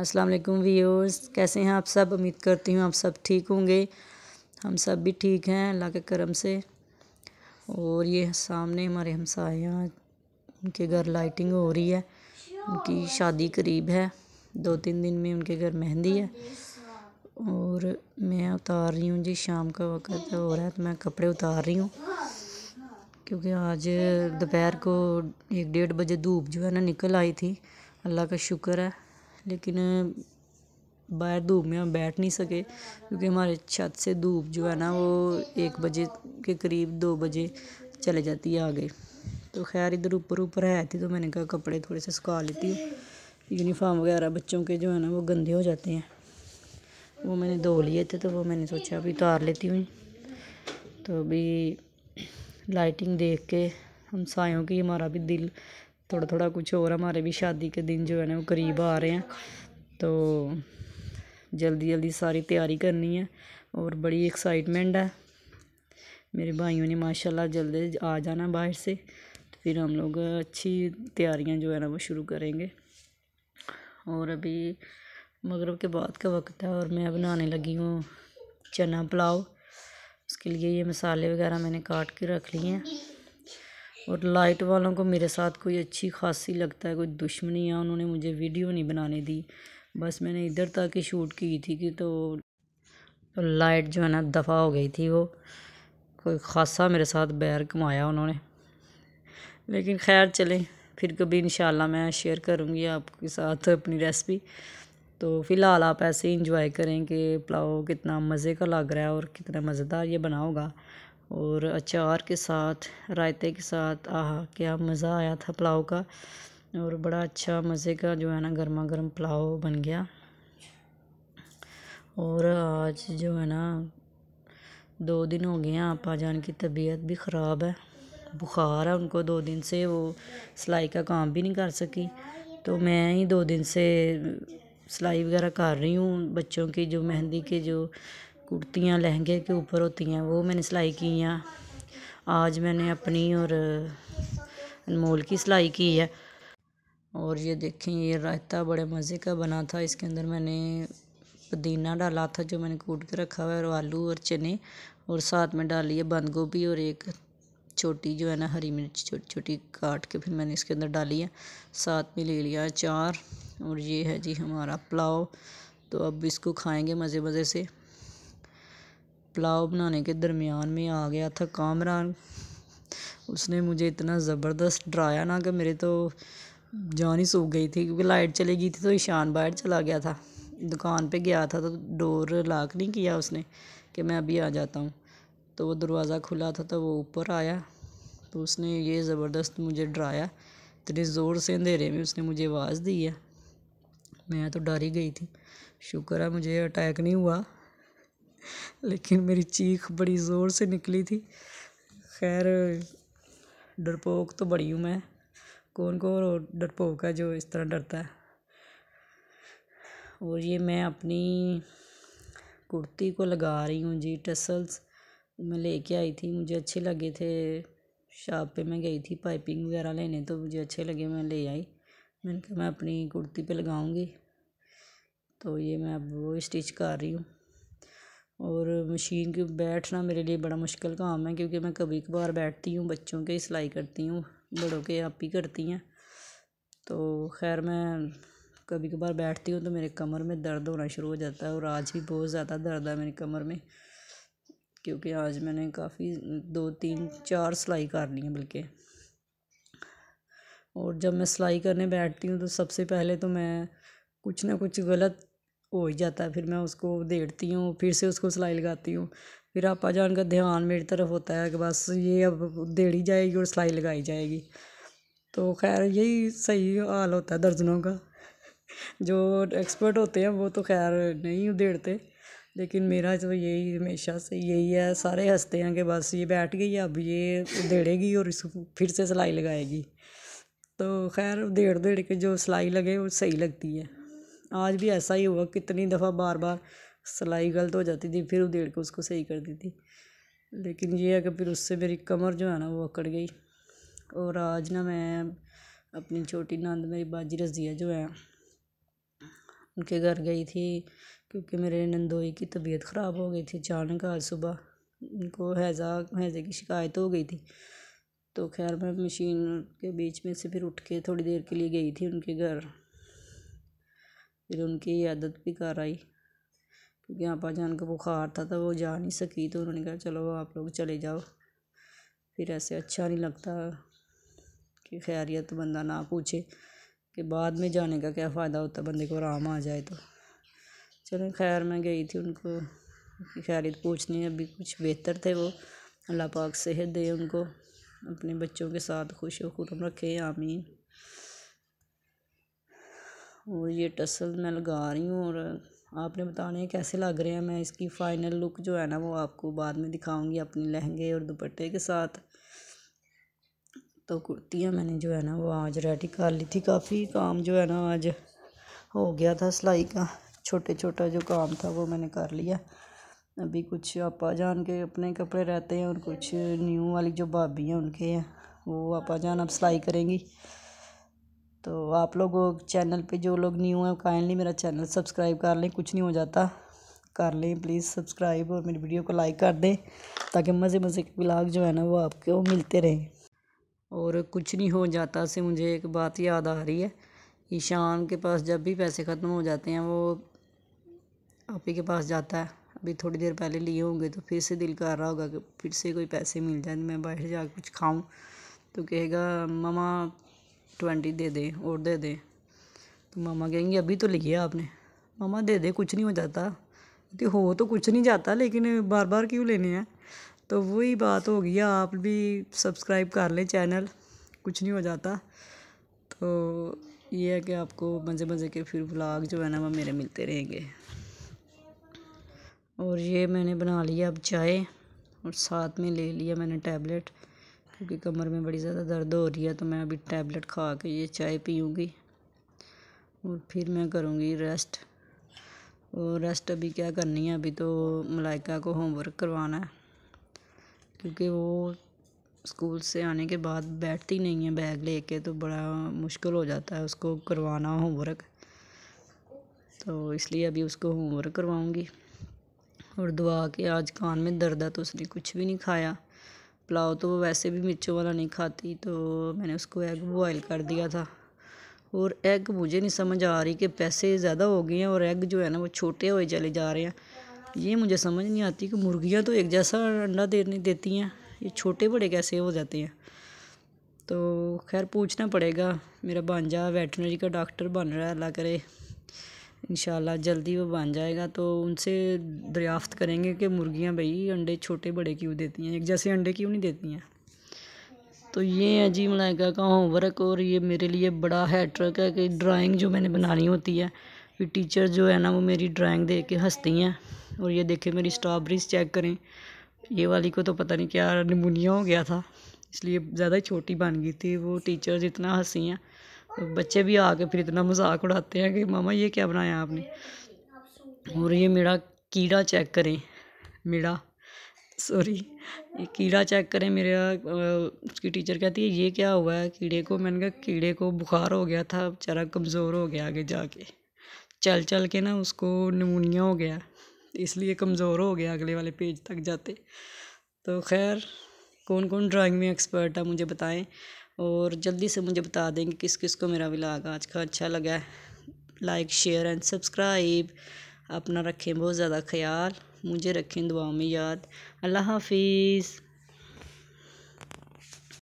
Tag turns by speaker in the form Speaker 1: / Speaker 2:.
Speaker 1: अस्सलाम वालेकुम व्यूअर्स कैसे हैं आप सब उम्मीद करती हूँ आप सब ठीक होंगे हम सब भी ठीक हैं अल्लाह के करम से और ये सामने हमारे हैं उनके घर लाइटिंग हो रही है उनकी शादी करीब है दो तीन दिन में उनके घर मेहंदी है और मैं उतार रही हूँ जी शाम का वक्त हो रहा है तो मैं कपड़े उतार रही हूँ क्योंकि आज दोपहर को एक डेढ़ बजे धूप जो है ना निकल आई थी अल्लाह का शुक्र है लेकिन बाहर धूप में हम बैठ नहीं सके क्योंकि हमारे छत से धूप जो है ना वो एक बजे के करीब दो बजे चले जाती है आगे तो खैर इधर ऊपर ऊपर है थी तो, तो मैंने कहा कपड़े थोड़े से सुखा लेती हूँ यूनिफॉर्म वगैरह बच्चों के जो है ना वो गंदे हो जाते हैं वो मैंने धो लिए थे तो वो मैंने सोचा अभी उतार लेती हूँ तो अभी लाइटिंग देख के हम सायों की हमारा भी दिल थोड़ा थोड़ा कुछ और हमारे भी शादी के दिन जो है ना वो करीब आ रहे हैं तो जल्दी जल्दी सारी तैयारी करनी है और बड़ी एक्साइटमेंट है मेरे भाइयों ने माशाल्लाह जल्दी आ जाना बाहर से तो फिर हम लोग अच्छी तैयारियां जो है ना वो शुरू करेंगे और अभी मगरब के बाद का वक्त है और मैं बनाने लगी हूँ चना पुलाव उसके लिए ये मसाले वगैरह मैंने काट के रख लिए हैं और लाइट वालों को मेरे साथ कोई अच्छी खासी लगता है कोई दुश्मनी है उन्होंने मुझे वीडियो नहीं बनाने दी बस मैंने इधर तक ही शूट की थी कि तो, तो लाइट जो है ना दफ़ा हो गई थी वो कोई खासा मेरे साथ बैर कमाया उन्होंने लेकिन खैर चलें फिर कभी इन मैं शेयर करूँगी आपके साथ अपनी रेसिपी तो फ़िलहाल आप ऐसे ही इंजॉय करें कि पुलाव कितना मज़े का लग रहा है और कितना मज़ेदार ये बना होगा और अचार के साथ रायते के साथ आहा क्या मज़ा आया था पुलाव का और बड़ा अच्छा मज़े का जो है ना गर्मा गर्म पुलाव बन गया और आज जो है ना दो दिन हो गए हैं आपा जान की तबीयत भी ख़राब है बुखार है उनको दो दिन से वो सिलाई का काम भी नहीं कर सकी तो मैं ही दो दिन से सिलाई वगैरह कर रही हूँ बच्चों की जो मेहंदी के जो कुर्तियाँ लहंगे के ऊपर होती हैं वो मैंने सिलाई की हैं आज मैंने अपनी और अनमोल की सिलाई की है और ये देखें ये रायता बड़े मज़े का बना था इसके अंदर मैंने पुदीना डाला था जो मैंने कूट के रखा हुआ है और आलू और चने और साथ में डाली है बंद गोभी और एक छोटी जो है ना हरी मिर्च छोटी छोटी काट के फिर मैंने इसके अंदर डाली है साथ में ले लिया अचार और ये है जी हमारा पुलाव तो अब इसको खाएंगे मज़े मज़े से पुलाव बनाने के दरमियान में आ गया था कामरान उसने मुझे इतना ज़बरदस्त डराया ना कि मेरे तो जान ही सूख गई थी क्योंकि लाइट चली गई थी तो ईशान बाहर चला गया था दुकान पे गया था तो डोर लॉक नहीं किया उसने कि मैं अभी आ जाता हूँ तो वो दरवाज़ा खुला था तो वो ऊपर आया तो उसने ये ज़बरदस्त मुझे डराया इतने ज़ोर से अंधेरे में उसने मुझे आवाज़ दी है मैं तो डर ही गई थी शुक्र है मुझे अटैक नहीं हुआ लेकिन मेरी चीख बड़ी ज़ोर से निकली थी खैर डरपोक तो बड़ी हूँ मैं कौन कौन और डरपोक है जो इस तरह डरता है और ये मैं अपनी कुर्ती को लगा रही हूँ जी टसल्स मैं लेके आई थी मुझे अच्छे लगे थे शॉप पे मैं गई थी पाइपिंग वगैरह लेने तो मुझे अच्छे लगे मैं ले आई मैंने कहा मैं अपनी कुर्ती पे लगाऊंगी तो ये मैं अब वो स्टिच कर रही हूँ और मशीन के बैठना मेरे लिए बड़ा मुश्किल काम है क्योंकि मैं कभी कभार बैठती हूँ बच्चों के सिलाई करती हूँ बड़ों के आप ही करती हैं तो खैर मैं कभी कभार बैठती हूँ तो मेरे कमर में दर्द होना शुरू हो जाता है और आज भी बहुत ज़्यादा दर्द है मेरी कमर में क्योंकि आज मैंने काफ़ी दो तीन चार सिलाई कर ली है बल्कि और जब मैं सिलाई करने बैठती हूँ तो सबसे पहले तो मैं कुछ ना कुछ गलत हो ही जाता है फिर मैं उसको देड़ती हूँ फिर से उसको सिलाई लगाती हूँ फिर आपा जान का ध्यान मेरी तरफ होता है कि बस ये अब देड़ी जाएगी और सिलाई लगाई जाएगी तो खैर यही सही हाल होता है दर्जनों का जो एक्सपर्ट होते हैं वो तो खैर नहीं उधेड़ते लेकिन मेरा जो तो यही हमेशा से यही है सारे हंसते हैं कि बस ये बैठ गई अब ये उधेड़ेगी और इसको फिर से सिलाई लगाएगी तो खैर उधेड़ उधेड़ के जो सिलाई लगे वो सही लगती है आज भी ऐसा ही हुआ कितनी दफ़ा बार बार सिलाई गलत हो जाती थी फिर उधेड़ के उसको सही कर दी थी लेकिन ये है कि फिर उससे मेरी कमर जो है ना वो अकड़ गई और आज ना मैं अपनी छोटी नंद मेरी बाजी रजिया जो है उनके घर गई थी क्योंकि मेरे नंदोई की तबीयत ख़राब हो गई थी अचानक आज सुबह उनको हैज़ा हैज़े की शिकायत हो गई थी तो खैर मैं मशीन के बीच में से फिर उठ के थोड़ी देर के लिए गई थी उनके घर फिर उनकी आदत भी कर आई क्योंकि आपा जान को बुखार था तो वो जा नहीं सकी तो उन्होंने कहा चलो आप लोग चले जाओ फिर ऐसे अच्छा नहीं लगता कि खैरियत बंदा ना पूछे कि बाद में जाने का क्या फ़ायदा होता बंदे को आराम आ जाए तो चलो खैर मैं गई थी उनको खैरियत पूछनी अभी कुछ बेहतर थे वो अल्लाह पाक सेहत दे उनको अपने बच्चों के साथ खुश खुरम रखे आमीन और ये टसल मैं लगा रही हूँ और आपने बताने है कैसे लग रहे हैं मैं इसकी फ़ाइनल लुक जो है ना वो आपको बाद में दिखाऊंगी अपने लहंगे और दुपट्टे के साथ तो कुर्तियाँ मैंने जो है ना वो आज रेडी कर ली थी काफ़ी काम जो है ना आज हो गया था सिलाई का छोटे छोटा जो काम था वो मैंने कर लिया अभी कुछ आपा जान के अपने कपड़े रहते हैं और कुछ न्यू वाली जो भाभी हैं उनके हैं वो आपा जान अब सिलाई करेंगी तो आप लोग चैनल पे जो लोग न्यू हैं काइंडली मेरा चैनल सब्सक्राइब कर लें कुछ नहीं हो जाता कर लें प्लीज़ सब्सक्राइब और मेरी वीडियो को लाइक कर दें ताकि मज़े मज़े के ब्लाग जो है ना वो आपको मिलते रहें और कुछ नहीं हो जाता से मुझे एक बात याद आ रही है ईशान के पास जब भी पैसे ख़त्म हो जाते हैं वो आप ही के पास जाता है अभी थोड़ी देर पहले लिए होंगे तो फिर से दिल कर रहा होगा कि फिर से कोई पैसे मिल जाए तो मैं बाहर जा कुछ खाऊं तो कहेगा मामा ट्वेंटी दे दे और दे दे तो मामा कहेंगे अभी तो लिखिए आपने मामा दे दे कुछ नहीं हो जाता तो हो तो कुछ नहीं जाता लेकिन बार बार क्यों लेने हैं तो वही बात हो गई आप भी सब्सक्राइब कर लें चैनल कुछ नहीं हो जाता तो ये है कि आपको मज़े मज़े के फिर ब्लाग जो है ना वो मेरे मिलते रहेंगे और ये मैंने बना लिया अब चाय और साथ में ले लिया मैंने टैबलेट क्योंकि कमर में बड़ी ज़्यादा दर्द हो रही है तो मैं अभी टैबलेट खा के ये चाय पीऊँगी और फिर मैं करूँगी रेस्ट और रेस्ट अभी क्या करनी है अभी तो मलाइका को होमवर्क करवाना है क्योंकि वो स्कूल से आने के बाद बैठती नहीं है बैग लेके तो बड़ा मुश्किल हो जाता है उसको करवाना होमवर्क तो इसलिए अभी उसको होमवर्क करवाऊँगी और दुआ के आज कान में दर्द है तो उसने कुछ भी नहीं खाया पुलाव तो वो वैसे भी मिर्चों वाला नहीं खाती तो मैंने उसको एग बॉयल कर दिया था और एग मुझे नहीं समझ आ रही कि पैसे ज़्यादा हो गए हैं और एग जो है ना वो छोटे हुए चले जा रहे हैं ये मुझे समझ नहीं आती कि मुर्गियाँ तो एक जैसा अंडा देने देती हैं ये छोटे बड़े कैसे हो जाते हैं तो खैर पूछना पड़ेगा मेरा भांजा वेटनरी का डॉक्टर बन रहा है अल्लाह करे इन जल्दी वो बन जाएगा तो उनसे दरियाफ्त करेंगे कि मुर्गियाँ भई अंडे छोटे बड़े क्यों देती हैं एक जैसे अंडे क्यों नहीं देती हैं तो ये है जी मलाइका का होमवर्क और ये मेरे लिए बड़ा हैट्रक है कि ड्राइंग जो मैंने बनानी होती है फिर टीचर जो है ना वो मेरी ड्राइंग देख के हंसती हैं और ये देखें मेरी स्ट्रॉबेरीज चेक करें ये वाली को तो पता नहीं क्या निमोनिया हो गया था इसलिए ज़्यादा छोटी बन गई थी वो टीचर्स इतना हंसी हैं तो बच्चे भी आके फिर इतना मजाक उड़ाते हैं कि मामा ये क्या बनाया आपने और ये मेरा कीड़ा चेक करें मेरा सॉरी कीड़ा चेक करें मेरा उसकी टीचर कहती है ये क्या हुआ है कीड़े को मैंने कहा कीड़े को बुखार हो गया था बेचारा कमज़ोर हो गया आगे जाके चल चल के ना उसको नमूनिया हो गया इसलिए कमज़ोर हो गया अगले वाले पेज तक जाते तो खैर कौन कौन ड्राइंग में एक्सपर्ट है मुझे बताएं और जल्दी से मुझे बता देंगे किस किस को मेरा व्लॉग आज का अच्छा लगा लाइक शेयर एंड सब्सक्राइब अपना रखें बहुत ज़्यादा ख्याल मुझे रखें दुआओं में याद अल्लाह हाफिज़